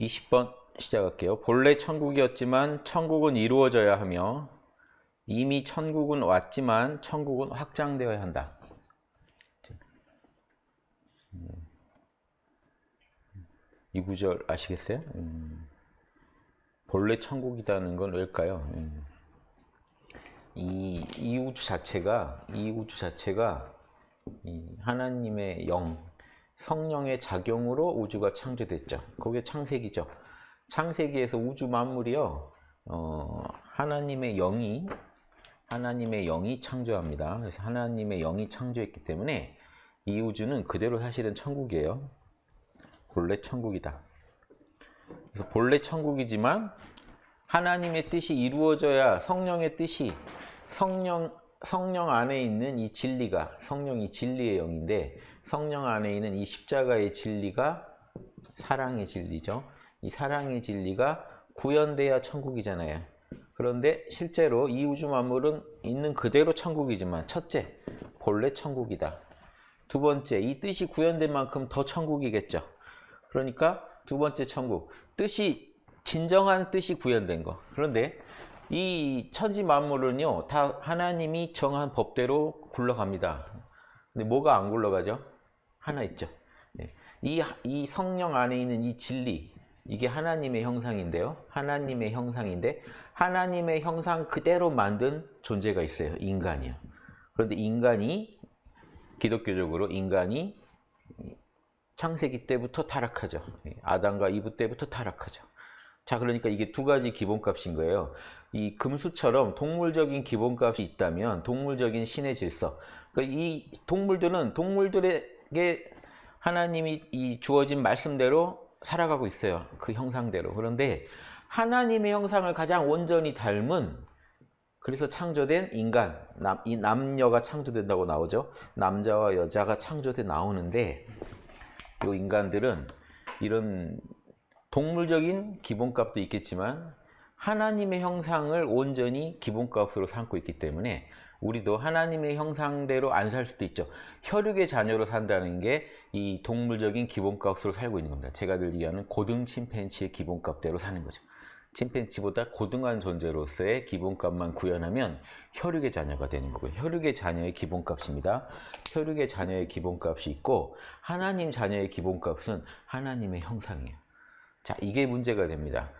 20번 시작할게요. 본래 천국이었지만 천국은 이루어져야 하며 이미 천국은 왔지만 천국은 확장되어야 한다. 음. 이 구절 아시겠어요? 음. 본래 천국이라는 건 왜일까요? 음. 이, 이 우주 자체가 이 우주 자체가 이 하나님의 영 성령의 작용으로 우주가 창조됐죠. 그게 창세기죠. 창세기에서 우주 만물이요. 어, 하나님의 영이 하나님의 영이 창조합니다. 그래서 하나님의 영이 창조했기 때문에 이 우주는 그대로 사실은 천국이에요. 본래 천국이다. 그래서 본래 천국이지만 하나님의 뜻이 이루어져야 성령의 뜻이 성령 성령 안에 있는 이 진리가 성령이 진리의 영인데 성령 안에 있는 이 십자가의 진리가 사랑의 진리죠. 이 사랑의 진리가 구현돼야 천국이잖아요. 그런데 실제로 이 우주 만물은 있는 그대로 천국이지만 첫째, 본래 천국이다. 두 번째, 이 뜻이 구현된 만큼 더 천국이겠죠. 그러니까 두 번째 천국. 뜻이 진정한 뜻이 구현된 거. 그런데 이 천지 만물은요. 다 하나님이 정한 법대로 굴러갑니다. 근데 뭐가 안 굴러가죠? 하나 있죠. 네. 이, 이 성령 안에 있는 이 진리, 이게 하나님의 형상인데요. 하나님의 형상인데 하나님의 형상 그대로 만든 존재가 있어요. 인간이요. 그런데 인간이 기독교적으로 인간이 창세기 때부터 타락하죠. 예, 아담과 이브 때부터 타락하죠. 자, 그러니까 이게 두 가지 기본값인 거예요. 이 금수처럼 동물적인 기본값이 있다면 동물적인 신의 질서, 그 이 동물들은 동물들에게 하나님이 이 주어진 말씀대로 살아가고 있어요. 그 형상대로. 그런데 하나님의 형상을 가장 온전히 닮은 그래서 창조된 인간, 남, 이 남녀가 창조된다고 나오죠. 남자와 여자가 창조돼 나오는데 이 인간들은 이런 동물적인 기본값도 있겠지만 하나님의 형상을 온전히 기본값으로 삼고 있기 때문에 우리도 하나님의 형상대로 안 살 수도 있죠. 혈육의 자녀로 산다는 게 이 동물적인 기본값으로 살고 있는 겁니다. 제가 늘 얘기하는 고등 침팬치의 기본값대로 사는 거죠. 침팬치보다 고등한 존재로서의 기본값만 구현하면 혈육의 자녀가 되는 거고요. 혈육의 자녀의 기본값입니다. 혈육의 자녀의 기본값이 있고 하나님 자녀의 기본값은 하나님의 형상이에요. 자, 이게 문제가 됩니다.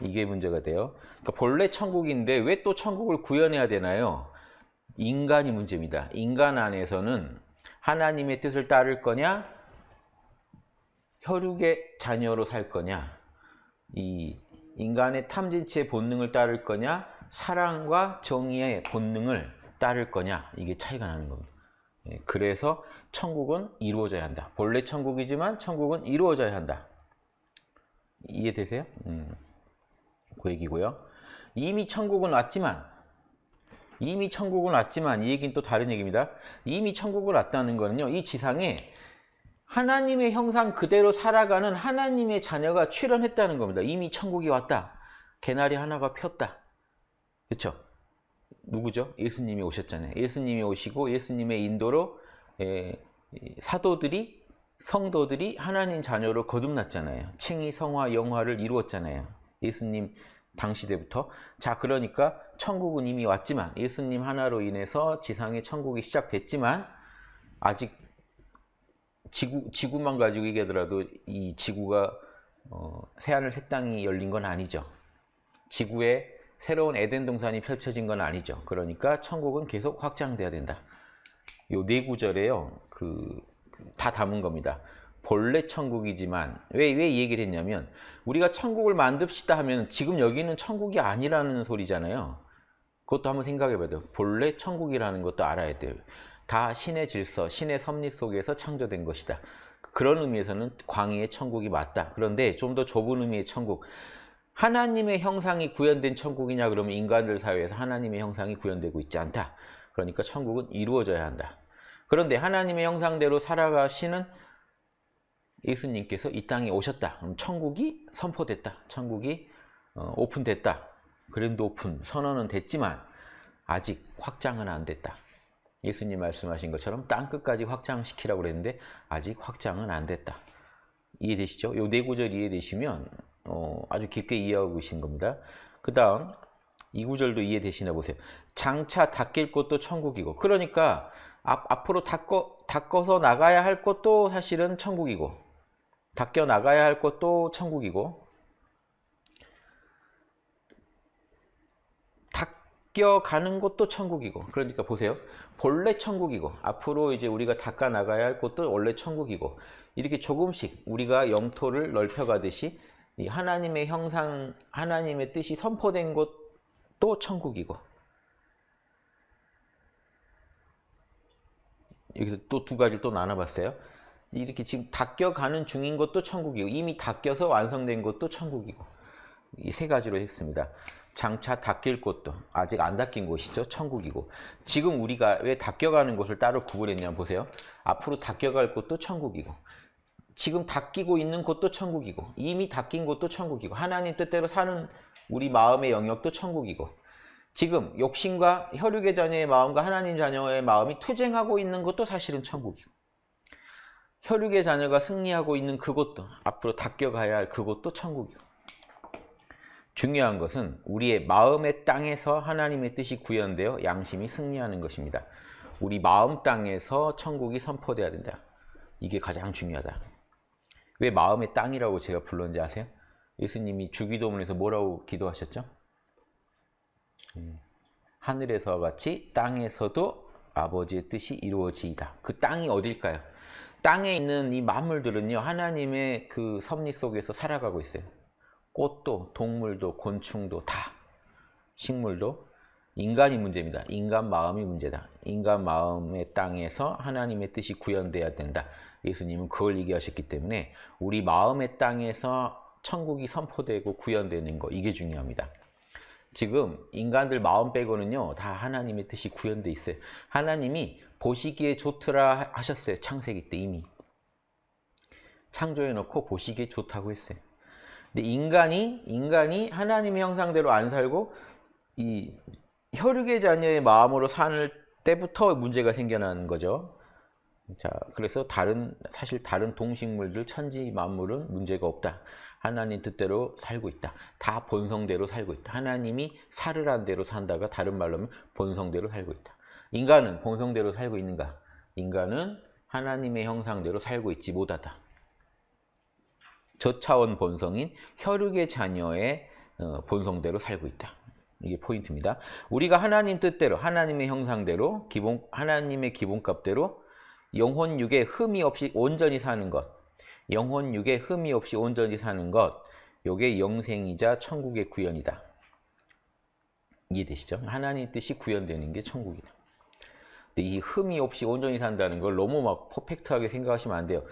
이게 문제가 돼요. 그러니까 본래 천국인데 왜 또 천국을 구현해야 되나요? 인간이 문제입니다. 인간 안에서는 하나님의 뜻을 따를 거냐, 혈육의 자녀로 살 거냐, 이 인간의 탐진치의 본능을 따를 거냐, 사랑과 정의의 본능을 따를 거냐, 이게 차이가 나는 겁니다. 예, 그래서 천국은 이루어져야 한다. 본래 천국이지만 천국은 이루어져야 한다. 이해되세요? 음, 그 얘기고요. 이미 천국은 왔지만 이미 천국을 왔지만 이 얘기는 또 다른 얘기입니다. 이미 천국을 왔다는 거는요. 이 지상에 하나님의 형상 그대로 살아가는 하나님의 자녀가 출현했다는 겁니다. 이미 천국이 왔다. 개나리 하나가 폈다. 그렇죠? 누구죠? 예수님이 오셨잖아요. 예수님이 오시고 예수님의 인도로 에, 예, 사도들이 성도들이 하나님 자녀로 거듭났잖아요. 칭의 성화 영화를 이루었잖아요. 예수님 당시대부터 자 그러니까 천국은 이미 왔지만 예수님 하나로 인해서 지상의 천국이 시작됐지만 아직 지구, 지구만 가지고 얘기하더라도 이 지구가 어, 새하늘 새 땅이 열린 건 아니죠. 지구에 새로운 에덴 동산이 펼쳐진 건 아니죠. 그러니까 천국은 계속 확장돼야 된다. 요 네 구절에요. 그, 그, 다 담은 겁니다. 본래 천국이지만 왜왜 얘기를 했냐면 우리가 천국을 만듭시다 하면 지금 여기는 천국이 아니라는 소리잖아요. 그것도 한번 생각해 봐야 돼요. 본래 천국이라는 것도 알아야 돼요. 다 신의 질서, 신의 섭리 속에서 창조된 것이다. 그런 의미에서는 광의의 천국이 맞다. 그런데 좀 더 좁은 의미의 천국. 하나님의 형상이 구현된 천국이냐 그러면 인간들 사회에서 하나님의 형상이 구현되고 있지 않다. 그러니까 천국은 이루어져야 한다. 그런데 하나님의 형상대로 살아가시는 예수님께서 이 땅에 오셨다. 그럼 천국이 선포됐다. 천국이 어, 오픈됐다. 그랜드 오픈 선언은 됐지만 아직 확장은 안 됐다. 예수님 말씀하신 것처럼 땅 끝까지 확장시키라고 그랬는데 아직 확장은 안 됐다. 이해되시죠? 요네 구절 이해되시면 어, 아주 깊게 이해하고 계신 겁니다. 그 다음 이 구절도 이해되시나 보세요. 장차 닦일 것도 천국이고 그러니까 앞, 앞으로 닦어, 닦아서 나가야 할 것도 사실은 천국이고 닦여 나가야 할 것도 천국이고 닦여 가는 것도 천국이고 그러니까 보세요 본래 천국이고 앞으로 이제 우리가 닦아 나가야 할 것도 원래 천국이고 이렇게 조금씩 우리가 영토를 넓혀가듯이 하나님의 형상 하나님의 뜻이 선포된 것도 천국이고 여기서 또 두 가지를 또 나눠봤어요. 이렇게 지금 닦여가는 중인 것도 천국이고 이미 닦여서 완성된 것도 천국이고 이 세 가지로 했습니다. 장차 닦일 곳도 아직 안 닦인 곳이죠. 천국이고 지금 우리가 왜 닦여가는 곳을 따로 구분했냐 보세요. 앞으로 닦여갈 곳도 천국이고 지금 닦이고 있는 곳도 천국이고 이미 닦인 곳도 천국이고 하나님 뜻대로 사는 우리 마음의 영역도 천국이고 지금 욕심과 혈육의 자녀의 마음과 하나님 자녀의 마음이 투쟁하고 있는 것도 사실은 천국이고 혈육의 자녀가 승리하고 있는 그곳도 앞으로 닦여가야 할 그곳도 천국이요. 중요한 것은 우리의 마음의 땅에서 하나님의 뜻이 구현되어 양심이 승리하는 것입니다. 우리 마음 땅에서 천국이 선포돼야 된다. 이게 가장 중요하다. 왜 마음의 땅이라고 제가 불렀는지 아세요? 예수님이 주기도문에서 뭐라고 기도하셨죠? 음, 하늘에서와 같이 땅에서도 아버지의 뜻이 이루어지이다. 그 땅이 어딜까요? 땅에 있는 이 만물들은요 하나님의 그 섭리 속에서 살아가고 있어요. 꽃도 동물도 곤충도 다 식물도 인간이 문제입니다. 인간 마음이 문제다. 인간 마음의 땅에서 하나님의 뜻이 구현돼야 된다. 예수님은 그걸 얘기하셨기 때문에 우리 마음의 땅에서 천국이 선포되고 구현되는 거 이게 중요합니다. 지금 인간들 마음 빼고는요 다 하나님의 뜻이 구현돼 있어요. 하나님이 보시기에 좋더라 하셨어요. 창세기 때 이미. 창조해 놓고 보시기에 좋다고 했어요. 근데 인간이 인간이 하나님의 형상대로 안 살고 이 혈육의 자녀의 마음으로 사는 때부터 문제가 생겨나는 거죠. 자, 그래서 다른 사실 다른 동식물들 천지 만물은 문제가 없다. 하나님 뜻대로 살고 있다. 다 본성대로 살고 있다. 하나님이 살으란 대로 산다가 다른 말로 하면 본성대로 살고 있다. 인간은 본성대로 살고 있는가? 인간은 하나님의 형상대로 살고 있지 못하다. 저차원 본성인 혈육의 자녀의 어, 본성대로 살고 있다. 이게 포인트입니다. 우리가 하나님 뜻대로, 하나님의 형상대로, 기본, 하나님의 기본값대로 영혼 육에 흠이 없이 온전히 사는 것, 영혼 육에 흠이 없이 온전히 사는 것, 요게 영생이자 천국의 구현이다. 이해되시죠? 하나님 뜻이 구현되는 게 천국이다. 이 흠이 없이 온전히 산다는 걸 너무 막 퍼펙트하게 생각하시면 안 돼요.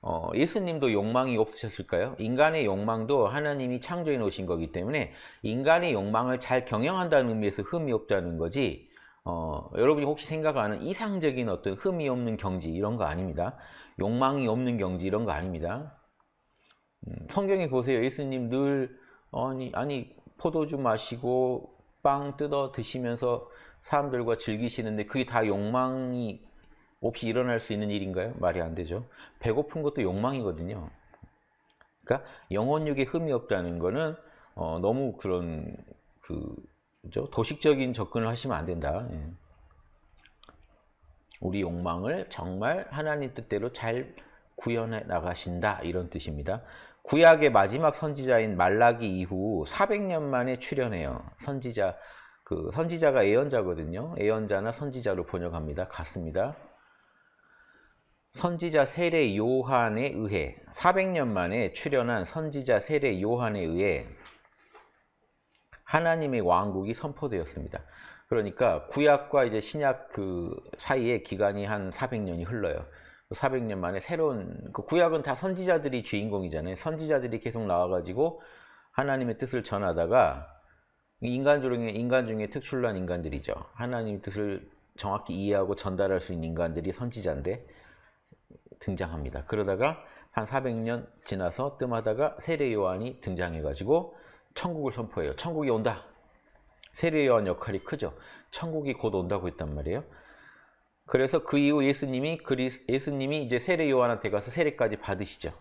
어, 예수님도 욕망이 없으셨을까요? 인간의 욕망도 하나님이 창조해 놓으신 거기 때문에 인간의 욕망을 잘 경영한다는 의미에서 흠이 없다는 거지 어, 여러분이 혹시 생각하는 이상적인 어떤 흠이 없는 경지 이런 거 아닙니다. 욕망이 없는 경지 이런 거 아닙니다. 음, 성경에 보세요. 예수님 늘 어, 아니, 아니 포도주 마시고 빵 뜯어 드시면서 사람들과 즐기시는데 그게 다 욕망이 없이 일어날 수 있는 일인가요? 말이 안 되죠. 배고픈 것도 욕망이거든요. 그러니까 영혼육에 흠이 없다는 거는 어, 너무 그런 그 그죠? 도식적인 접근을 하시면 안 된다. 예. 우리 욕망을 정말 하나님 뜻대로 잘 구현해 나가신다 이런 뜻입니다. 구약의 마지막 선지자인 말라기 이후 400년 만에 출현해요. 선지자 그 선지자가 예언자거든요. 예언자나 선지자로 번역합니다. 같습니다. 선지자 세례 요한에 의해 400년 만에 출현한 선지자 세례 요한에 의해 하나님의 왕국이 선포되었습니다. 그러니까 구약과 이제 신약 그 사이에 기간이 한 400년이 흘러요. 400년 그 만에 새로운 그 구약은 다 선지자들이 주인공이잖아요. 선지자들이 계속 나와가지고 하나님의 뜻을 전하다가 인간 중에 인간 중에 특출난 인간들이죠. 하나님 뜻을 정확히 이해하고 전달할 수 있는 인간들이 선지자인데 등장합니다. 그러다가 한 400년 지나서 뜸하다가 세례 요한이 등장해 가지고 천국을 선포해요. 천국이 온다. 세례 요한 역할이 크죠. 천국이 곧 온다고 했단 말이에요. 그래서 그 이후 예수님이 그리 예수님이 이제 세례 요한한테 가서 세례까지 받으시죠.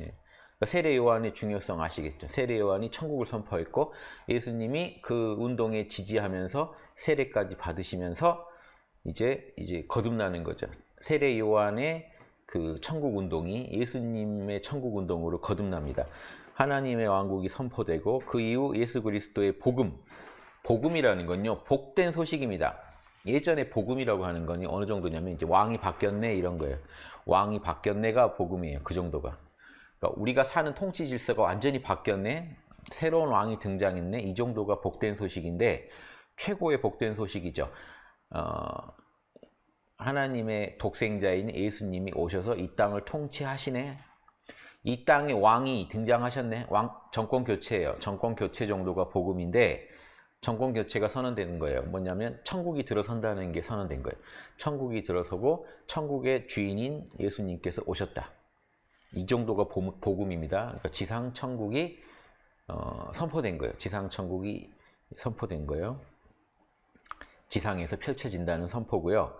예. 그러니까 세례 요한의 중요성 아시겠죠? 세례 요한이 천국을 선포했고 예수님이 그 운동에 지지하면서 세례까지 받으시면서 이제 이제 거듭나는 거죠. 세례 요한의 그 천국 운동이 예수님의 천국 운동으로 거듭납니다. 하나님의 왕국이 선포되고 그 이후 예수 그리스도의 복음, 복음이라는 건요 복된 소식입니다. 예전에 복음이라고 하는 건이 어느 정도냐면 이제 왕이 바뀌었네 이런 거예요. 왕이 바뀌었네가 복음이에요. 그 정도가. 그러니까 우리가 사는 통치 질서가 완전히 바뀌었네. 새로운 왕이 등장했네. 이 정도가 복된 소식인데 최고의 복된 소식이죠. 어, 하나님의 독생자인 예수님이 오셔서 이 땅을 통치하시네. 이 땅에 왕이 등장하셨네. 왕 정권 교체예요. 정권 교체 정도가 복음인데 정권 교체가 선언되는 거예요. 뭐냐면 천국이 들어선다는 게 선언된 거예요. 천국이 들어서고 천국의 주인인 예수님께서 오셨다. 이 정도가 복음입니다. 그러니까 지상 천국이 어, 선포된 거예요. 지상 천국이 선포된 거예요. 지상에서 펼쳐진다는 선포고요.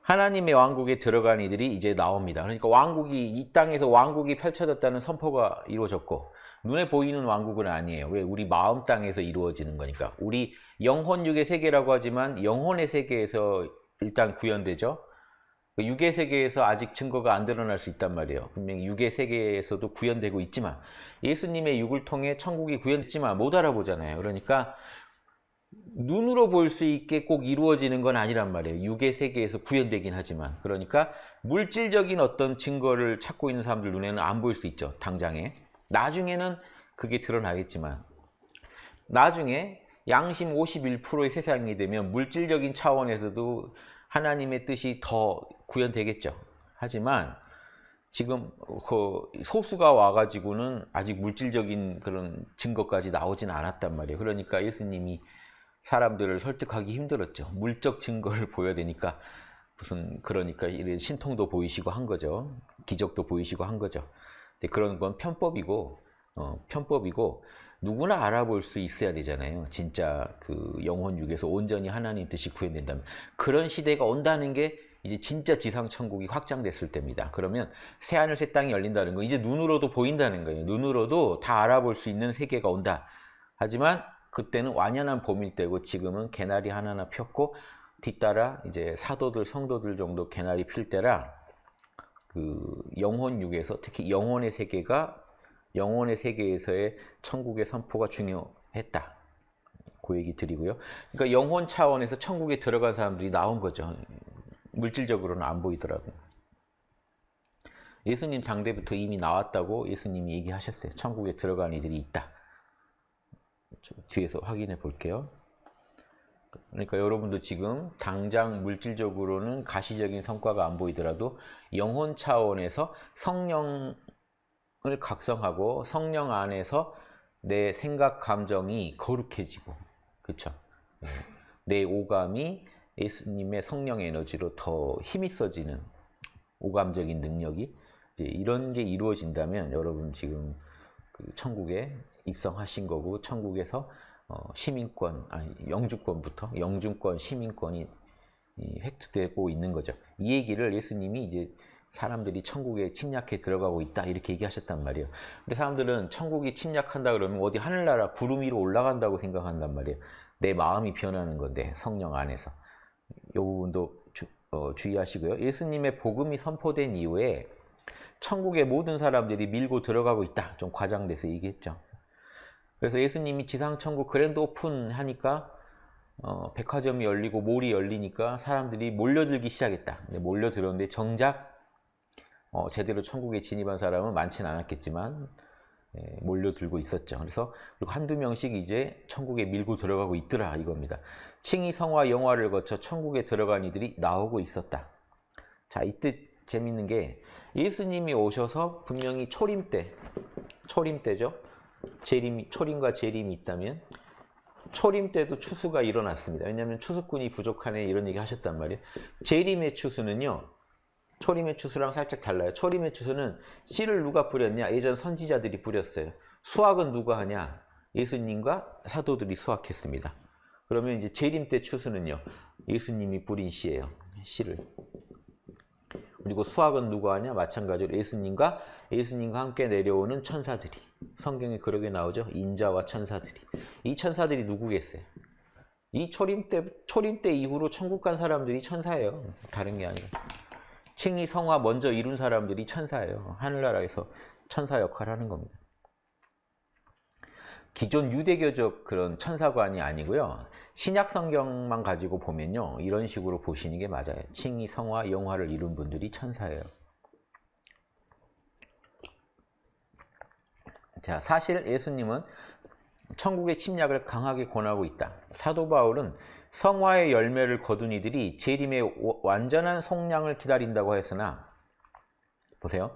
하나님의 왕국에 들어간 이들이 이제 나옵니다. 그러니까 왕국이 이 땅에서 왕국이 펼쳐졌다는 선포가 이루어졌고 눈에 보이는 왕국은 아니에요. 왜 우리 마음 땅에서 이루어지는 거니까. 우리 영혼육의 세계라고 하지만 영혼의 세계에서 일단 구현되죠. 그 육의 세계에서 아직 증거가 안 드러날 수 있단 말이에요. 분명히 육의 세계에서도 구현되고 있지만 예수님의 육을 통해 천국이 구현됐지만 못 알아보잖아요. 그러니까 눈으로 볼 수 있게 꼭 이루어지는 건 아니란 말이에요. 육의 세계에서 구현되긴 하지만 그러니까 물질적인 어떤 증거를 찾고 있는 사람들 눈에는 안 보일 수 있죠. 당장에 나중에는 그게 드러나겠지만 나중에 양심 51%의 세상이 되면 물질적인 차원에서도 하나님의 뜻이 더 구현되겠죠. 하지만 지금 그 소수가 와가지고는 아직 물질적인 그런 증거까지 나오진 않았단 말이에요. 그러니까 예수님이 사람들을 설득하기 힘들었죠. 물적 증거를 보여야 되니까 무슨 그러니까 이런 신통도 보이시고 한 거죠. 기적도 보이시고 한 거죠. 그런 건 편법이고 어, 편법이고 누구나 알아볼 수 있어야 되잖아요. 진짜 그 영혼 육에서 온전히 하나님 뜻이 구현된다면 그런 시대가 온다는 게 이제 진짜 지상 천국이 확장됐을 때입니다. 그러면 새 하늘 새 땅이 열린다는 거 이제 눈으로도 보인다는 거예요. 눈으로도 다 알아볼 수 있는 세계가 온다. 하지만 그때는 완연한 봄일 때고 지금은 개나리 하나나 폈고 뒤따라 이제 사도들 성도들 정도 개나리 필 때라 그 영혼 육에서 특히 영혼의 세계가 영혼의 세계에서의 천국의 선포가 중요했다. 그 얘기 드리고요. 그러니까 영혼 차원에서 천국에 들어간 사람들이 나온 거죠. 물질적으로는 안 보이더라고요. 예수님 당대부터 이미 나왔다고 예수님이 얘기하셨어요. 천국에 들어간 이들이 있다. 뒤에서 확인해 볼게요. 그러니까 여러분도 지금 당장 물질적으로는 가시적인 성과가 안 보이더라도 영혼 차원에서 성령 을 각성하고 성령 안에서 내 생각 감정이 거룩해지고 그렇죠. 내 오감이 예수님의 성령 에너지로 더 힘있어지는 오감적인 능력이 이런게 이루어진다면 여러분 지금 그 천국에 입성하신 거고 천국에서 어 시민권 아니 영주권부터 영주권 시민권이 획득되고 있는 거죠. 이 얘기를 예수님이 이제 사람들이 천국에 침략해 들어가고 있다 이렇게 얘기하셨단 말이에요. 근데 사람들은 천국이 침략한다 그러면 어디 하늘나라 구름 위로 올라간다고 생각한단 말이에요. 내 마음이 변하는 건데 성령 안에서 이 부분도 주, 어, 주의하시고요. 예수님의 복음이 선포된 이후에 천국의 모든 사람들이 밀고 들어가고 있다. 좀 과장돼서 얘기했죠. 그래서 예수님이 지상천국 그랜드 오픈 하니까 어, 백화점이 열리고 몰이 열리니까 사람들이 몰려들기 시작했다. 근데 몰려들었는데 정작 어, 제대로 천국에 진입한 사람은 많지는 않았겠지만 예, 몰려들고 있었죠. 그래서 그리고 한두 명씩 이제 천국에 밀고 들어가고 있더라 이겁니다. 칭이 성화 영화를 거쳐 천국에 들어간 이들이 나오고 있었다. 자 이때 재밌는 게 예수님이 오셔서 분명히 초림 때 초림 때죠. 재림, 초림과 재림이 있다면 초림 때도 추수가 일어났습니다. 왜냐하면 추수꾼이 부족하네 이런 얘기 하셨단 말이에요. 재림의 추수는요. 초리매추수랑 살짝 달라요. 초리매추수는 씨를 누가 뿌렸냐? 예전 선지자들이 뿌렸어요. 수확은 누가 하냐? 예수님과 사도들이 수확했습니다. 그러면 이제 재림 때 추수는요. 예수님이 뿌린 씨예요. 씨를. 그리고 수학은 누가 하냐? 마찬가지로 예수님과 예수님과 함께 내려오는 천사들이 성경에 그러게 나오죠. 인자와 천사들이. 이 천사들이 누구겠어요? 이 초림 때 초림 때 이후로 천국 간 사람들이 천사예요. 다른 게 아니라. 칭의 성화 먼저 이룬 사람들이 천사예요. 하늘나라에서 천사 역할을 하는 겁니다. 기존 유대교적 그런 천사관이 아니고요. 신약 성경만 가지고 보면요. 이런 식으로 보시는 게 맞아요. 칭의 성화 영화를 이룬 분들이 천사예요. 자, 사실 예수님은 천국의 침략을 강하게 권하고 있다. 사도 바울은 성화의 열매를 거둔 이들이 재림의 완전한 성량을 기다린다고 했으나 보세요.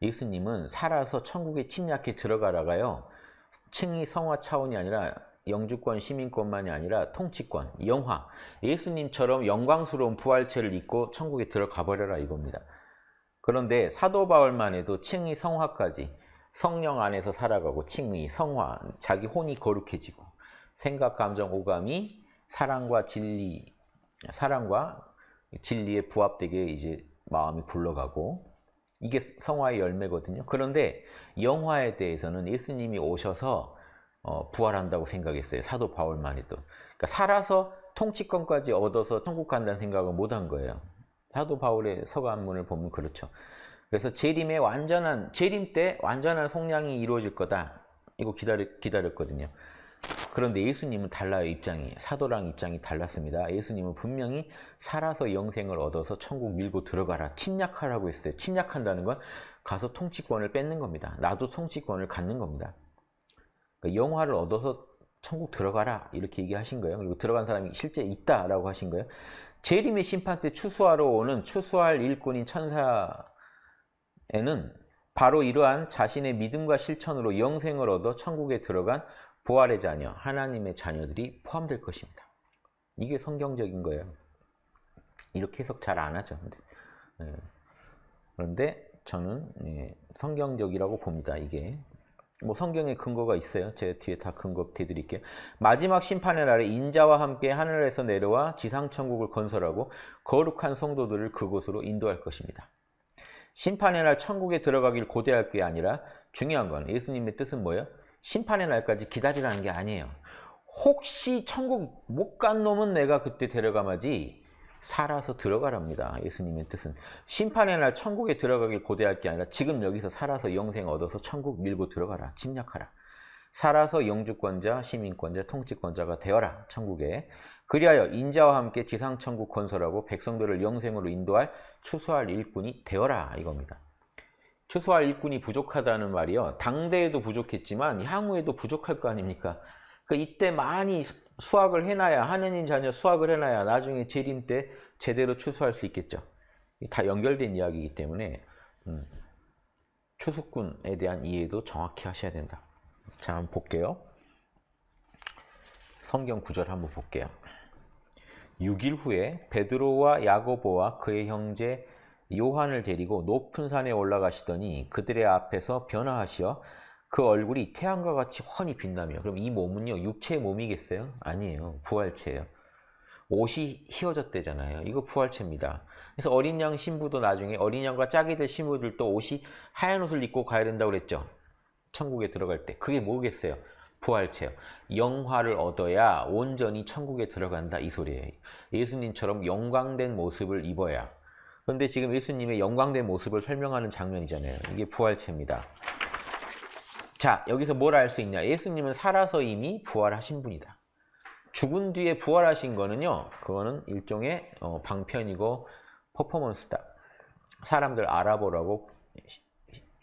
예수님은 살아서 천국에침략해 들어가라가요. 층이 성화 차원이 아니라 영주권, 시민권만이 아니라 통치권, 영화. 예수님처럼 영광스러운 부활체를 입고 천국에 들어가 버려라 이겁니다. 그런데 사도 바울만 해도 층이 성화까지 성령 안에서 살아가고 층의 성화, 자기 혼이 거룩해지고 생각, 감정, 오감이 사랑과 진리, 사랑과 진리에 부합되게 이제 마음이 굴러가고 이게 성화의 열매거든요. 그런데 영화에 대해서는 예수님이 오셔서 어, 부활한다고 생각했어요. 사도 바울만이도. 그러니까 살아서 통치권까지 얻어서 천국 간다는 생각을 못 한 거예요. 사도 바울의 서간문을 보면 그렇죠. 그래서 재림의 완전한 재림 때 완전한 성량이 이루어질 거다. 이거 기다렸, 기다렸거든요. 그런데 예수님은 달라요, 입장이. 사도랑 입장이 달랐습니다. 예수님은 분명히 살아서 영생을 얻어서 천국 밀고 들어가라. 침략하라고 했어요. 침략한다는 건 가서 통치권을 뺏는 겁니다. 나도 통치권을 갖는 겁니다. 그러니까 영화를 얻어서 천국 들어가라. 이렇게 얘기하신 거예요. 그리고 들어간 사람이 실제 있다라고 하신 거예요. 재림의 심판 때 추수하러 오는 추수할 일꾼인 천사에는 바로 이러한 자신의 믿음과 실천으로 영생을 얻어 천국에 들어간 부활의 자녀, 하나님의 자녀들이 포함될 것입니다. 이게 성경적인 거예요. 이렇게 해석 잘 안 하죠. 예. 그런데 저는 예, 성경적이라고 봅니다. 이게 뭐 성경에 근거가 있어요. 제 뒤에 다 근거 대드릴게요. 마지막 심판의 날에 인자와 함께 하늘에서 내려와 지상천국을 건설하고 거룩한 성도들을 그곳으로 인도할 것입니다. 심판의 날 천국에 들어가길 고대할 게 아니라 중요한 건 예수님의 뜻은 뭐예요? 심판의 날까지 기다리라는 게 아니에요. 혹시 천국 못 간 놈은 내가 그때 데려가마지 살아서 들어가랍니다. 예수님의 뜻은 심판의 날 천국에 들어가길 고대할 게 아니라 지금 여기서 살아서 영생 얻어서 천국 밀고 들어가라. 침략하라. 살아서 영주권자, 시민권자, 통치권자가 되어라. 천국에. 그리하여 인자와 함께 지상천국 건설하고 백성들을 영생으로 인도할 추수할 일꾼이 되어라. 이겁니다. 추소할 일꾼이 부족하다는 말이요. 당대에도 부족했지만 향후에도 부족할 거 아닙니까? 그 이때 많이 수확을 해놔야 하느님 자녀 수확을 해놔야 나중에 재림 때 제대로 추수할 수 있겠죠. 다 연결된 이야기이기 때문에 음, 추수꾼에 대한 이해도 정확히 하셔야 된다. 자, 한번 볼게요. 성경 구절 한번 볼게요. 6일 후에 베드로와 야고보와 그의 형제 요한을 데리고 높은 산에 올라가시더니 그들의 앞에서 변화하시어 그 얼굴이 태양과 같이 훤히 빛나며 그럼 이 몸은요 육체의 몸이겠어요? 아니에요 부활체예요 옷이 휘어졌대잖아요 이거 부활체입니다 그래서 어린 양 신부도 나중에 어린 양과 짝이 될 신부들도 옷이 하얀 옷을 입고 가야 된다고 그랬죠 천국에 들어갈 때 그게 뭐겠어요? 부활체요. 영화를 얻어야 온전히 천국에 들어간다 이 소리예요. 예수님처럼 영광된 모습을 입어야 그런데 지금 예수님의 영광된 모습을 설명하는 장면이잖아요. 이게 부활체입니다. 자, 여기서 뭘 알 수 있냐? 예수님은 살아서 이미 부활하신 분이다. 죽은 뒤에 부활하신 거는요, 그거는 일종의 어, 방편이고 퍼포먼스다. 사람들 알아보라고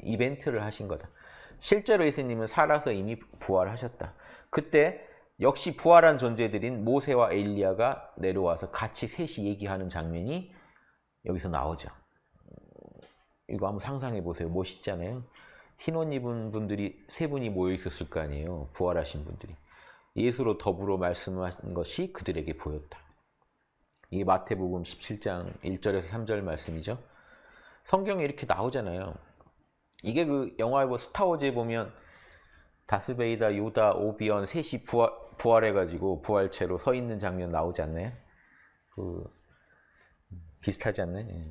이벤트를 하신 거다. 실제로 예수님은 살아서 이미 부활하셨다. 그때 역시 부활한 존재들인 모세와 엘리야가 내려와서 같이 셋이 얘기하는 장면이 여기서 나오죠. 이거 한번 상상해 보세요. 멋있잖아요. 흰 옷 입은 분들이 세 분이 모여 있었을 거 아니에요. 부활하신 분들이. 예수로 더불어 말씀하신 것이 그들에게 보였다. 이게 마태복음 17장 1절에서 3절 말씀이죠. 성경에 이렇게 나오잖아요. 이게 그 영화에 뭐 스타워즈에 보면 다스베이다, 요다, 오비언 셋이 부활, 부활해가지고 부활체로 서 있는 장면 나오지 않나요? 그 비슷하지 않나요? 예.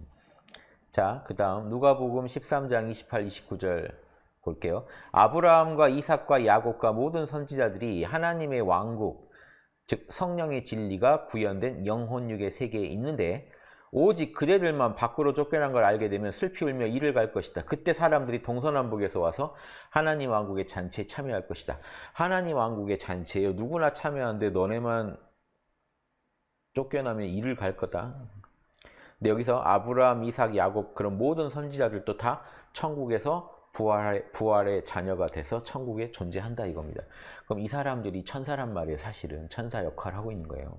자, 그 다음 누가복음 13장 28, 29절 볼게요. 아브라함과 이삭과 야곱과 모든 선지자들이 하나님의 왕국, 즉 성령의 진리가 구현된 영혼육의 세계에 있는데 오직 그대들만 밖으로 쫓겨난 걸 알게 되면 슬피 울며 이를 갈 것이다. 그때 사람들이 동서남북에서 와서 하나님 왕국의 잔치에 참여할 것이다. 하나님 왕국의 잔치에 누구나 참여하는데 너네만 쫓겨나면 이를 갈 거다. 근데 여기서 아브라함, 이삭, 야곱 그런 모든 선지자들도 다 천국에서 부활의, 부활의 자녀가 돼서 천국에 존재한다 이겁니다. 그럼 이 사람들이 천사란 말이에요. 사실은 천사 역할을 하고 있는 거예요.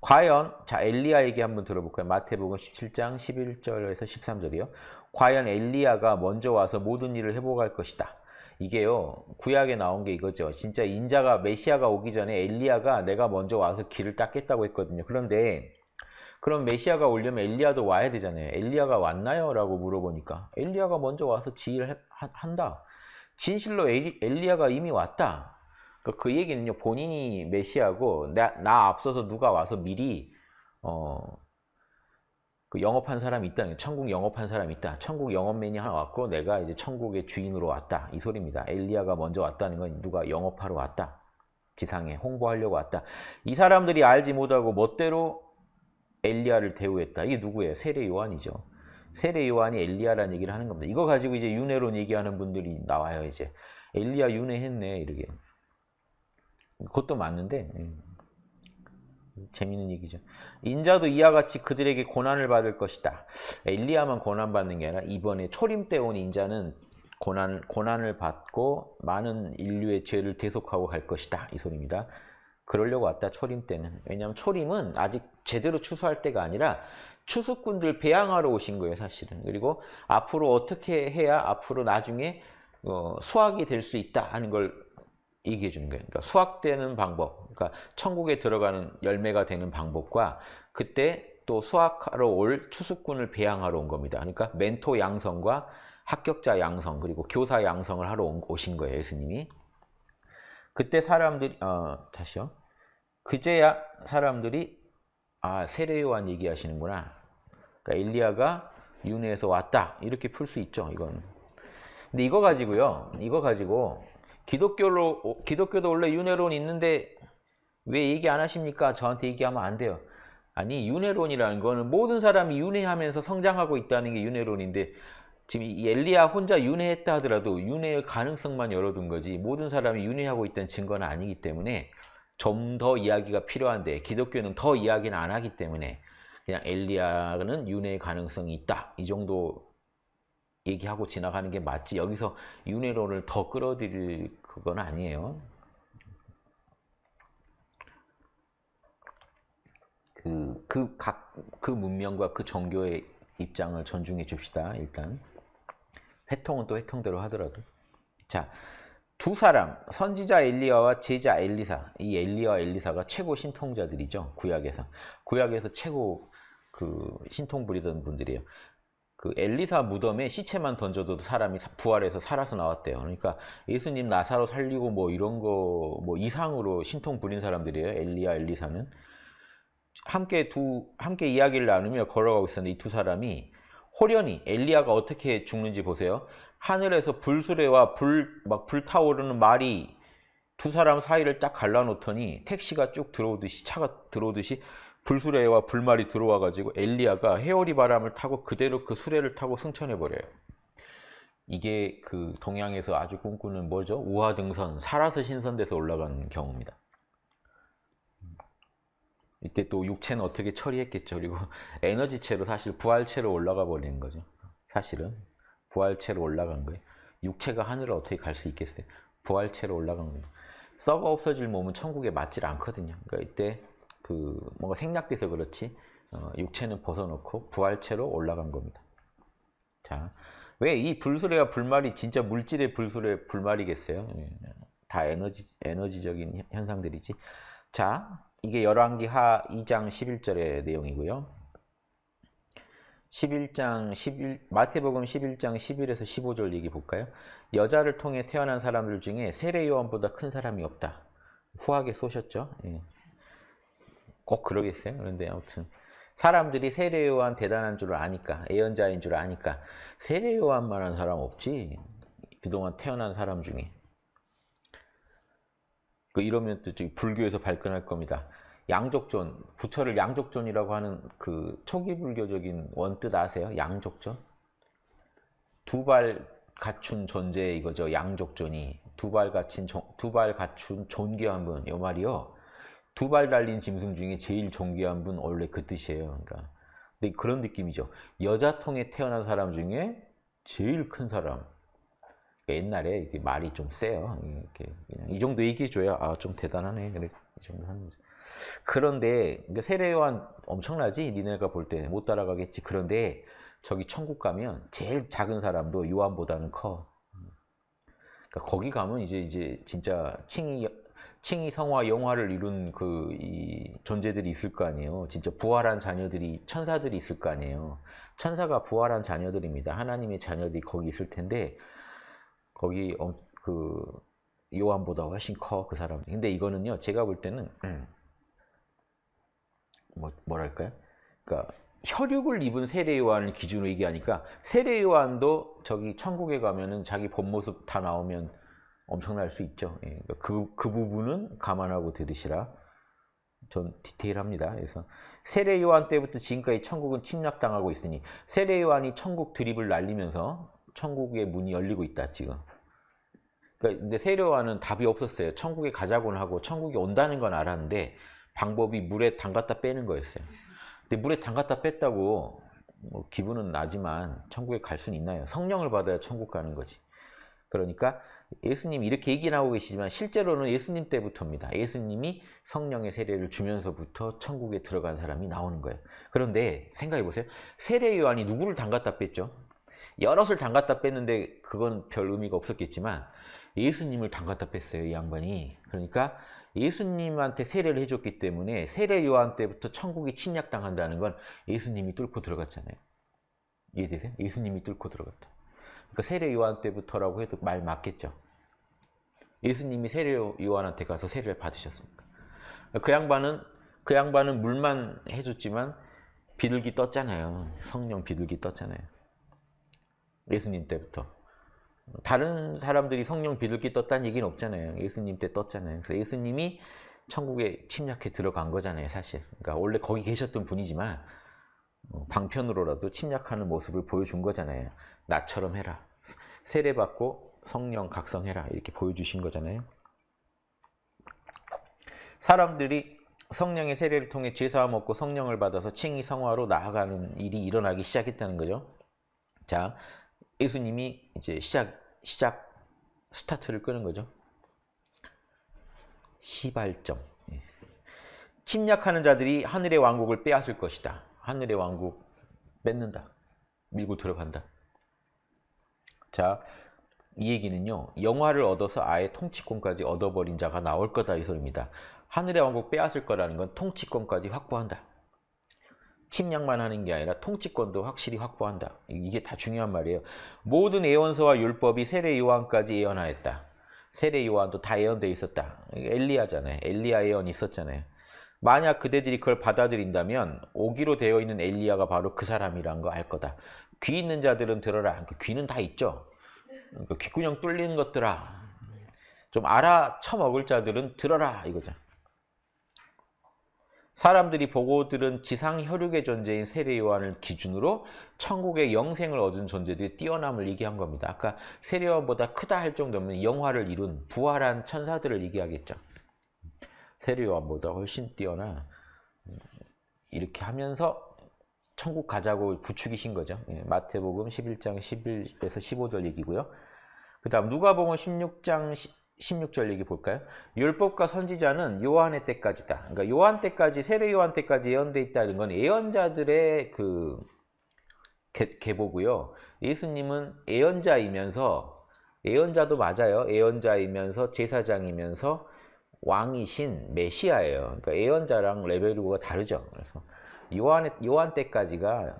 과연 자 엘리야 얘기 한번 들어볼까요? 마태복음 17장 11절에서 13절이요. 과연 엘리야가 먼저 와서 모든 일을 회복할 것이다. 이게요 구약에 나온 게 이거죠. 진짜 인자가 메시아가 오기 전에 엘리야가 내가 먼저 와서 길을 닦겠다고 했거든요. 그런데 그럼 메시아가 오려면 엘리아도 와야 되잖아요. 엘리아가 왔나요? 라고 물어보니까 엘리아가 먼저 와서 지휘를 한다. 진실로 엘리아가 이미 왔다. 그러니까 그 얘기는요. 본인이 메시아고 나, 나 앞서서 누가 와서 미리 어, 그 영업한 사람이 있다. 천국 영업한 사람이 있다. 천국 영업맨이 하나 왔고 내가 이제 천국의 주인으로 왔다. 이 소리입니다. 엘리아가 먼저 왔다는 건 누가 영업하러 왔다. 지상에 홍보하려고 왔다. 이 사람들이 알지 못하고 멋대로 엘리야를 대우했다. 이게 누구예요? 세례 요한이죠. 세례 요한이 엘리야라는 얘기를 하는 겁니다. 이거 가지고 이제 윤회론 얘기하는 분들이 나와요. 이제 엘리야 윤회했네 이렇게. 그것도 맞는데 음. 재밌는 얘기죠. 인자도 이와 같이 그들에게 고난을 받을 것이다. 엘리야만 고난 받는 게 아니라 이번에 초림 때 온 인자는 고난 고난을 받고 많은 인류의 죄를 대속하고 갈 것이다. 이 소리입니다. 그러려고 왔다 초림 때는 왜냐면 초림은 아직 제대로 추수할 때가 아니라 추수꾼들 배양하러 오신 거예요 사실은 그리고 앞으로 어떻게 해야 앞으로 나중에 어, 수확이 될 수 있다 하는 걸 얘기해 주는 거예요 그러니까 수확되는 방법 그러니까 천국에 들어가는 열매가 되는 방법과 그때 또 수확하러 올 추수꾼을 배양하러 온 겁니다 그러니까 멘토 양성과 합격자 양성 그리고 교사 양성을 하러 오신 거예요 예수님이 그때 사람들이 어, 다시요 그제야 사람들이 아 세례요한 얘기하시는구나. 그러니까 엘리야가 윤회에서 왔다 이렇게 풀 수 있죠. 이건. 근데 이거 가지고요. 이거 가지고 기독교로 기독교도 원래 윤회론 있는데 왜 얘기 안 하십니까? 저한테 얘기하면 안 돼요. 아니 윤회론이라는 거는 모든 사람이 윤회하면서 성장하고 있다는 게 윤회론인데 지금 이 엘리야 혼자 윤회했다 하더라도 윤회의 가능성만 열어둔 거지 모든 사람이 윤회하고 있다는 증거는 아니기 때문에 좀더 이야기가 필요한데 기독교는 더 이야기는 안 하기 때문에 그냥 엘리야는 윤회의 가능성이 있다. 이 정도 얘기하고 지나가는 게 맞지. 여기서 윤회론을 더 끌어들일 그건 아니에요. 그, 그 각, 그 문명과 그 종교의 입장을 존중해 줍시다, 일단. 회통은 또 회통대로 하더라도. 자, 두 사람, 선지자 엘리야와 제자 엘리사. 이 엘리야 엘리사가 최고 신통자들이죠. 구약에서. 구약에서 최고 그 신통 부리던 분들이에요. 그 엘리사 무덤에 시체만 던져도 사람이 부활해서 살아서 나왔대요. 그러니까 예수님 나사로 살리고 뭐 이런 거 뭐 이상으로 신통 부린 사람들이에요. 엘리야 엘리사는 함께 두 함께 이야기를 나누며 걸어가고 있었는데 이 두 사람이 호련히 엘리야가 어떻게 죽는지 보세요. 하늘에서 불수레와 불 막 불타오르는 말이 두 사람 사이를 딱 갈라놓더니 택시가 쭉 들어오듯이 차가 들어오듯이 불수레와 불말이 들어와가지고 엘리야가 헤어리 바람을 타고 그대로 그 수레를 타고 승천해 버려요. 이게 그 동양에서 아주 꿈꾸는 뭐죠? 우화 등선, 살아서 신선돼서 올라간 경우입니다. 이때 또 육체는 어떻게 처리했겠죠. 그리고 에너지체로 사실 부활체로 올라가 버리는 거죠. 사실은. 부활체로 올라간 거예요. 육체가 하늘을 어떻게 갈 수 있겠어요? 부활체로 올라간 겁니다. 썩어 없어질 몸은 천국에 맞질 않거든요. 그러니까 이때 그 뭔가 생략돼서 그렇지 어, 육체는 벗어놓고 부활체로 올라간 겁니다. 자, 왜 이 불수레와 불말이 진짜 물질의 불수레 불말이겠어요? 예, 다 에너지 에너지적인 현상들이지. 자, 이게 열왕기하 2장 11절의 내용이고요. 11장 11 마태복음 11장 11에서 15절 얘기 볼까요? 여자를 통해 태어난 사람들 중에 세례 요한보다 큰 사람이 없다. 후하게 쏘셨죠? 예. 꼭 그러겠어요. 그런데 아무튼 사람들이 세례 요한 대단한 줄 아니까 예언자인 줄 아니까 세례 요한만한 사람 없지. 그동안 태어난 사람 중에 그 이러면 또 불교에서 발끈할 겁니다. 양족존, 부처를 양족존이라고 하는 그 초기 불교적인 원뜻 아세요? 양족존? 두 발 갖춘 존재 이거죠. 양족존이 두 발 갖춘 두발 갖춘 존귀한 분. 요 말이요. 두 발 달린 짐승 중에 제일 존귀한 분 원래 그 뜻이에요. 그러니까 근데 그런 느낌이죠. 여자통에 태어난 사람 중에 제일 큰 사람. 그러니까 옛날에 이게 말이 좀 세요. 이렇게 그냥 이 정도 얘기해줘요아좀 대단하네. 그래 이 정도 하는지. 그런데 그러니까 세례요한 엄청나지? 니네가 볼 때 못 따라가겠지. 그런데 저기 천국 가면 제일 작은 사람도 요한보다는 커. 그러니까 거기 가면 이제 이제 진짜 칭이 칭이 성화 영화를 이룬 그이 존재들이 있을 거 아니에요. 진짜 부활한 자녀들이 천사들이 있을 거 아니에요. 천사가 부활한 자녀들입니다. 하나님의 자녀들이 거기 있을 텐데 거기 그 요한보다 훨씬 커 그 사람. 근데 이거는요 제가 볼 때는 음. 뭐, 뭐랄까요? 그러니까 혈육을 입은 세례 요한을 기준으로 얘기하니까 세례 요한도 저기 천국에 가면은 자기 본 모습 다 나오면 엄청날 수 있죠. 예. 그러니까 그, 그 부분은 감안하고 들으시라. 전 디테일합니다. 그래서 세례 요한 때부터 지금까지 천국은 침략당하고 있으니 세례 요한이 천국 드립을 날리면서 천국의 문이 열리고 있다 지금. 그러니까 근데 세례 요한은 답이 없었어요. 천국에 가자고는 하고 천국이 온다는 건 알았는데 방법이 물에 담갔다 빼는 거였어요. 근데 물에 담갔다 뺐다고 뭐 기분은 나지만 천국에 갈 수는 있나요? 성령을 받아야 천국 가는 거지. 그러니까 예수님 이렇게 얘기 하고 계시지만 실제로는 예수님 때부터입니다. 예수님이 성령의 세례를 주면서부터 천국에 들어간 사람이 나오는 거예요. 그런데 생각해 보세요. 세례 요한이 누구를 담갔다 뺐죠? 여럿을 담갔다 뺐는데 그건 별 의미가 없었겠지만 예수님을 담갔다 뺐어요. 이 양반이. 그러니까 예수님한테 세례를 해줬기 때문에 세례 요한 때부터 천국이 침략당한다는 건 예수님이 뚫고 들어갔잖아요. 이해되세요? 예수님이 뚫고 들어갔다. 그러니까 세례 요한 때부터라고 해도 말 맞겠죠. 예수님이 세례 요한한테 가서 세례를 받으셨으니까. 그 양반은 그 양반은 물만 해줬지만 비둘기 떴잖아요. 성령 비둘기 떴잖아요. 예수님 때부터. 다른 사람들이 성령 비둘기 떴다는 얘기는 없잖아요. 예수님 때 떴잖아요. 그래서 예수님이 천국에 침략해 들어간 거잖아요, 사실. 그러니까 원래 거기 계셨던 분이지만 어, 방편으로라도 침략하는 모습을 보여준 거잖아요. 나처럼 해라. 세례받고 성령 각성해라. 이렇게 보여주신 거잖아요. 사람들이 성령의 세례를 통해 제사함 얻고 성령을 받아서 칭의 성화로 나아가는 일이 일어나기 시작했다는 거죠. 자, 예수님이 이제 시작 시작 스타트를 끄는 거죠. 시발점. 예. 침략하는 자들이 하늘의 왕국을 빼앗을 것이다. 하늘의 왕국 뺏는다. 밀고 들어간다. 자, 이 얘기는요. 영화를 얻어서 아예 통치권까지 얻어버린 자가 나올 거다 이 소리입니다. 하늘의 왕국 빼앗을 거라는 건 통치권까지 확보한다. 침략만 하는 게 아니라 통치권도 확실히 확보한다. 이게 다 중요한 말이에요. 모든 예언서와 율법이 세례 요한까지 예언하였다. 세례 요한도 다 예언돼 있었다. 엘리야잖아요. 엘리야 예언 이 있었잖아요. 만약 그대들이 그걸 받아들인다면 오기로 되어 있는 엘리야가 바로 그 사람이란 거 알 거다. 귀 있는 자들은 들어라. 그 귀는 다 있죠. 그 귀구녕 뚫리는 것들아. 좀 알아 처먹을 자들은 들어라 이거죠. 사람들이 보고 들은 지상 혈육의 존재인 세례 요한을 기준으로 천국의 영생을 얻은 존재들이 뛰어남을 얘기한 겁니다. 아까 세례 요한보다 크다 할 정도면 영화를 이룬 부활한 천사들을 얘기하겠죠. 세례 요한보다 훨씬 뛰어나 음, 이렇게 하면서 천국 가자고 부추기신 거죠. 예, 마태복음 11장 11에서 15절 얘기고요. 그 다음 누가복음 16장 16절 얘기 볼까요? 율법과 선지자는 요한의 때까지다. 그러니까 요한 때까지 세례 요한 때까지 예언돼 있다 이런 건 예언자들의 그 개, 보고요 예수님은 예언자이면서 예언자도 맞아요. 예언자이면서 제사장이면서 왕이신 메시아예요. 그러니까 예언자랑 레벨이가 다르죠. 그래서 요한의 요한 때까지가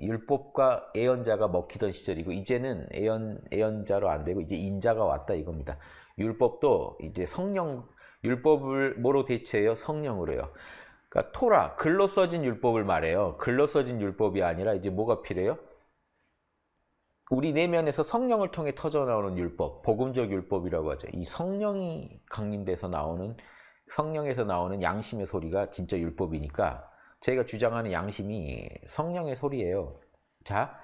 율법과 예언자가 먹히던 시절이고 이제는 예언 예언자로 안 되고 이제 인자가 왔다 이겁니다. 율법도 이제 성령 율법을 뭐로 대체해요? 성령으로요. 그러니까 토라 글로 써진 율법을 말해요. 글로 써진 율법이 아니라 이제 뭐가 필요해요? 우리 내면에서 성령을 통해 터져 나오는 율법, 복음적 율법이라고 하죠. 이 성령이 강림돼서 나오는 성령에서 나오는 양심의 소리가 진짜 율법이니까 저가 주장하는 양심이 성령의 소리예요. 자,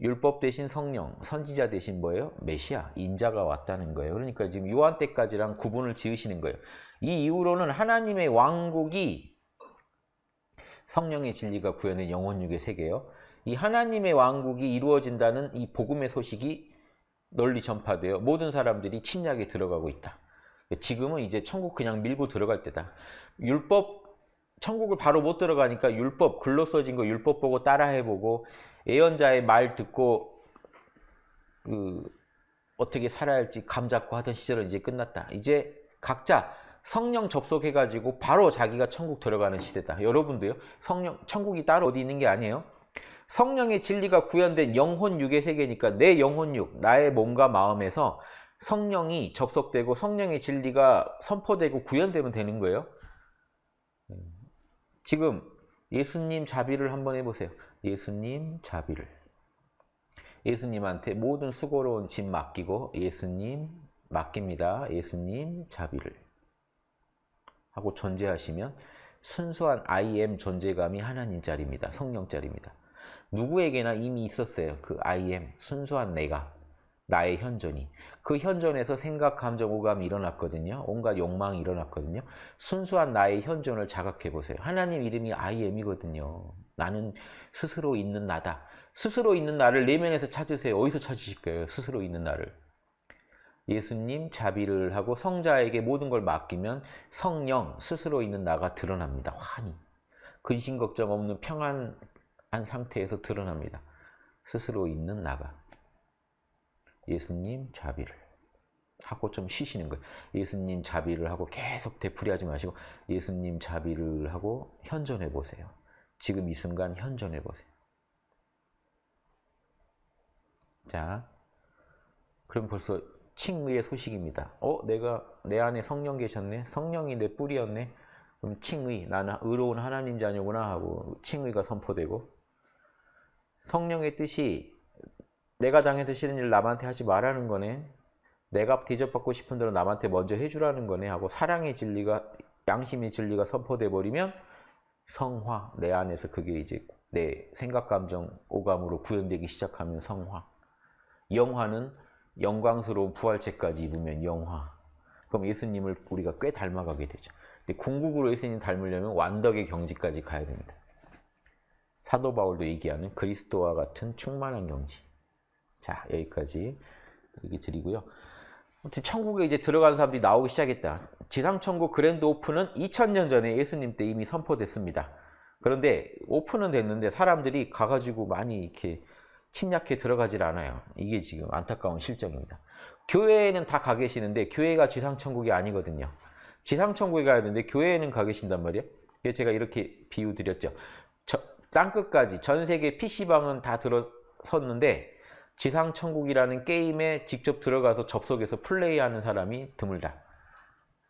율법 대신 성령, 선지자 대신 뭐예요? 메시아, 인자가 왔다는 거예요. 그러니까 지금 요한 때까지랑 구분을 지으시는 거예요. 이 이후로는 하나님의 왕국이 성령의 진리가 구현된 영혼육의 세계예요. 이 하나님의 왕국이 이루어진다는 이 복음의 소식이 널리 전파되어 모든 사람들이 침략에 들어가고 있다. 지금은 이제 천국 그냥 밀고 들어갈 때다. 율법 천국을 바로 못 들어가니까 율법, 글로 써진 거 율법 보고 따라해보고 예언자의 말 듣고 그 어떻게 살아야 할지 감 잡고 하던 시절은 이제 끝났다. 이제 각자 성령 접속해가지고 바로 자기가 천국 들어가는 시대다. 여러분도요. 성령 천국이 따로 어디 있는 게 아니에요. 성령의 진리가 구현된 영혼 육의 세계니까 내 영혼 육, 나의 몸과 마음에서 성령이 접속되고 성령의 진리가 선포되고 구현되면 되는 거예요. 지금 예수님 자비를 한번 해보세요. 예수님 자비를. 예수님한테 모든 수고로운 짐 맡기고 예수님 맡깁니다. 예수님 자비를. 하고 전제하시면 순수한 I m 존재감이 하나님 자리입니다. 성령 자리입니다. 누구에게나 이미 있었어요. 그 I m 순수한 내가. 나의 현존이. 그 현존에서 생각, 감정, 오감이 일어났거든요. 온갖 욕망이 일어났거든요. 순수한 나의 현존을 자각해 보세요. 하나님 이름이 I m 이거든요 나는 스스로 있는 나다. 스스로 있는 나를 내면에서 찾으세요. 어디서 찾으실 거예요? 스스로 있는 나를. 예수님 자비를 하고 성자에게 모든 걸 맡기면 성령, 스스로 있는 나가 드러납니다. 환히. 근심 걱정 없는 평안한 상태에서 드러납니다. 스스로 있는 나가. 예수님 자비를 하고 좀 쉬시는 거예요. 예수님 자비를 하고 계속 되풀이하지 마시고 예수님 자비를 하고 현존해 보세요. 지금 이 순간 현존해 보세요. 자, 그럼 벌써 칭의의 소식입니다. 어, 내가 내 안에 성령 계셨네. 성령이 내 뿌리였네. 그럼 칭의, 나는 의로운 하나님 자녀구나 하고 칭의가 선포되고 성령의 뜻이 내가 당해서 싫은 일 남한테 하지 말라는 거네. 내가 대접받고 싶은 대로 남한테 먼저 해주라는 거네 하고 사랑의 진리가 양심의 진리가 선포돼 버리면 성화 내 안에서 그게 이제 내 생각 감정 오감으로 구현되기 시작하면 성화 영화는 영광스러운 부활체까지 입으면 영화 그럼 예수님을 우리가 꽤 닮아가게 되죠 근데 궁극으로 예수님 닮으려면 완덕의 경지까지 가야 됩니다 사도 바울도 얘기하는 그리스도와 같은 충만한 경지 자, 여기까지 얘기 드리고요. 아무튼 천국에 이제 들어가는 사람들이 나오기 시작했다. 지상천국 그랜드 오픈은 2000년 전에 예수님 때 이미 선포됐습니다. 그런데 오픈은 됐는데 사람들이 가가지고 많이 이렇게 침략해 들어가질 않아요. 이게 지금 안타까운 실정입니다. 교회에는 다 가 계시는데 교회가 지상천국이 아니거든요. 지상천국에 가야 되는데 교회에는 가 계신단 말이에요. 그래서 제가 이렇게 비유 드렸죠. 땅끝까지 전 세계 PC방은 다 들어섰는데 지상천국이라는 게임에 직접 들어가서 접속해서 플레이하는 사람이 드물다.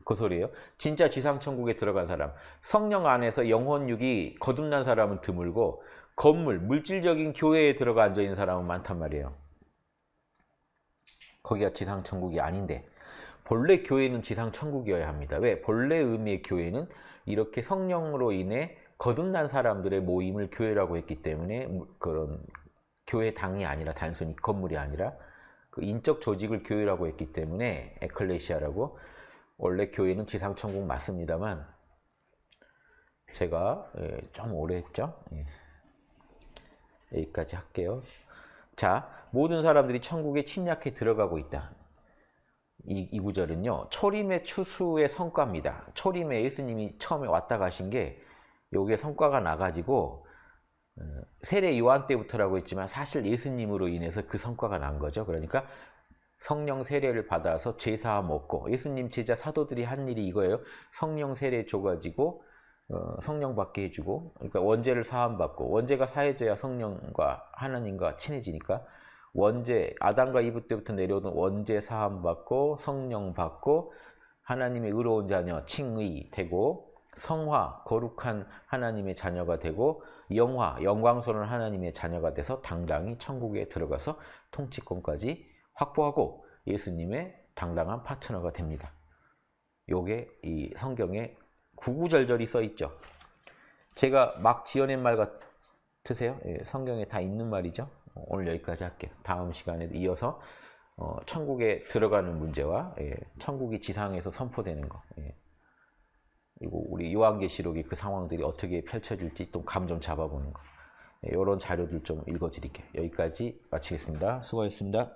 그 소리예요. 진짜 지상천국에 들어간 사람, 성령 안에서 영혼육이 거듭난 사람은 드물고 건물, 물질적인 교회에 들어가 앉아있는 사람은 많단 말이에요. 거기가 지상천국이 아닌데 본래 교회는 지상천국이어야 합니다. 왜? 본래 의미의 교회는 이렇게 성령으로 인해 거듭난 사람들의 모임을 교회라고 했기 때문에 그런 교회당이 아니라 단순히 건물이 아니라 그 인적 조직을 교회라고 했기 때문에 에클레시아라고 원래 교회는 지상천국 맞습니다만 제가 예, 좀 오래 했죠. 예. 여기까지 할게요. 자, 모든 사람들이 천국에 침략해 들어가고 있다. 이, 이 구절은요. 초림의 추수의 성과입니다. 초림의 예수님이 처음에 왔다 가신 게 요게 성과가 나가지고 세례 요한 때부터라고 했지만 사실 예수님으로 인해서 그 성과가 난 거죠. 그러니까 성령 세례를 받아서 제사 먹고 예수님 제자 사도들이 한 일이 이거예요. 성령 세례 줘가지고 어, 성령 받게 해주고 그러니까 원죄를 사함받고 원죄가 사해져야 성령과 하나님과 친해지니까 원죄 아담과 이브 때부터 내려오던 원죄 사함받고 성령 받고 하나님의 의로운 자녀 칭의 되고 성화, 거룩한 하나님의 자녀가 되고 영화, 영광스러운 하나님의 자녀가 돼서 당당히 천국에 들어가서 통치권까지 확보하고 예수님의 당당한 파트너가 됩니다. 요게 이 성경에 구구절절이 써 있죠. 제가 막 지어낸 말 같으세요? 예, 성경에 다 있는 말이죠. 오늘 여기까지 할게요. 다음 시간에 이어서 어, 천국에 들어가는 문제와 예, 천국이 지상에서 선포되는 거. 예. 그리고 우리 요한계시록이 그 상황들이 어떻게 펼쳐질지 좀 감 좀 잡아보는 거 이런 네, 자료들 좀 읽어드릴게요. 여기까지 마치겠습니다. 수고하셨습니다.